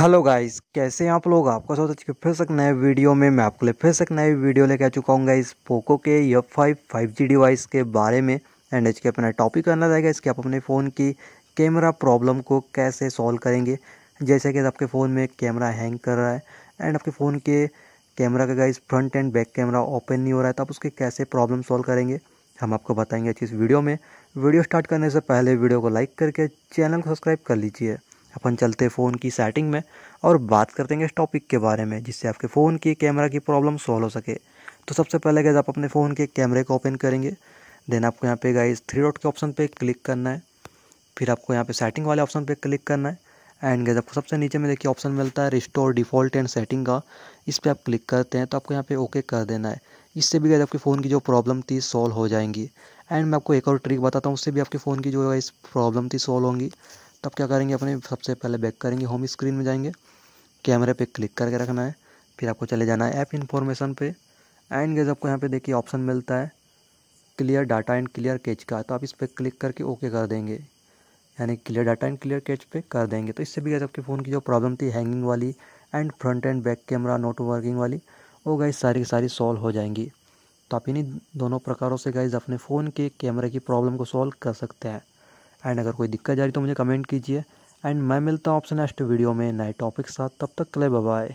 hello guys कैसे हैं आप लोग आपका स्वागत है फिर से एक नए वीडियो में मैं आपके लिए फिर से एक नए वीडियो लेके आ चुका हूँ गाइस पोको के F five five G device के बारे में एंड एच के अपना टॉपिक करना रहेगा इसके आप अपने फ़ोन की कैमरा प्रॉब्लम को कैसे सॉल्व करेंगे जैसे कि आपके फ़ोन में कैमरा हैंग कर रहा है एंड आपके फ़ोन के कैमरा का guys front and back camera open नहीं हो रहा है तो आप उसके कैसे प्रॉब्लम सॉल्व करेंगे हम आपको बताएंगे अच्छी इस वीडियो में वीडियो स्टार्ट करने से पहले वीडियो को लाइक करके चैनल को सब्सक्राइब कर लीजिए अपन चलते फ़ोन की सेटिंग में और बात करते हैं इस टॉपिक के बारे में जिससे आपके फ़ोन की कैमरा की प्रॉब्लम सॉल्व हो सके तो सबसे पहले गैस आप अपने फ़ोन के कैमरे को ओपन करेंगे देन आपको यहाँ पे गाइज थ्री डॉट के ऑप्शन पे क्लिक करना है फिर आपको यहाँ पे सेटिंग वाले ऑप्शन पे क्लिक करना है एंड गैस आपको सबसे नीचे में देखिए ऑप्शन मिलता है रिस्टोर डिफ़ॉल्ट एंड सेटिंग का इस पर आप क्लिक करते हैं तो आपको यहाँ पे ओके कर देना है इससे भी गैस आपके फ़ोन की जो प्रॉब्लम थी सॉल्व हो जाएंगी एंड मैं आपको एक और ट्रिक बताता हूँ उससे भी आपके फ़ोन की जो इस प्रॉब्लम थी सॉल्व होंगी तब क्या करेंगे अपने सबसे पहले बैक करेंगे होम स्क्रीन में जाएंगे कैमरे पे क्लिक करके रखना है फिर आपको चले जाना है ऐप इन्फॉर्मेशन पे एंड गेज आपको यहाँ पे देखिए ऑप्शन मिलता है clear data and clear cache का तो आप इस पर क्लिक करके ओके कर देंगे यानी clear data and clear cache पे कर देंगे तो इससे भी गैस आपके फ़ोन की जो प्रॉब्लम थी हैंगिंग वाली and front and back camera not working वाली वो गैस सारी की सारी सॉल्व हो जाएंगी तो आप इन्हीं दोनों प्रकारों से गैस अपने फ़ोन के कैमरे की प्रॉब्लम को सॉल्व कर सकते हैं एंड अगर कोई दिक्कत जा रही तो मुझे कमेंट कीजिए एंड मैं मिलता हूँ आपसे नेक्स्ट वीडियो में नए टॉपिक साथ तब तक क्ले बाय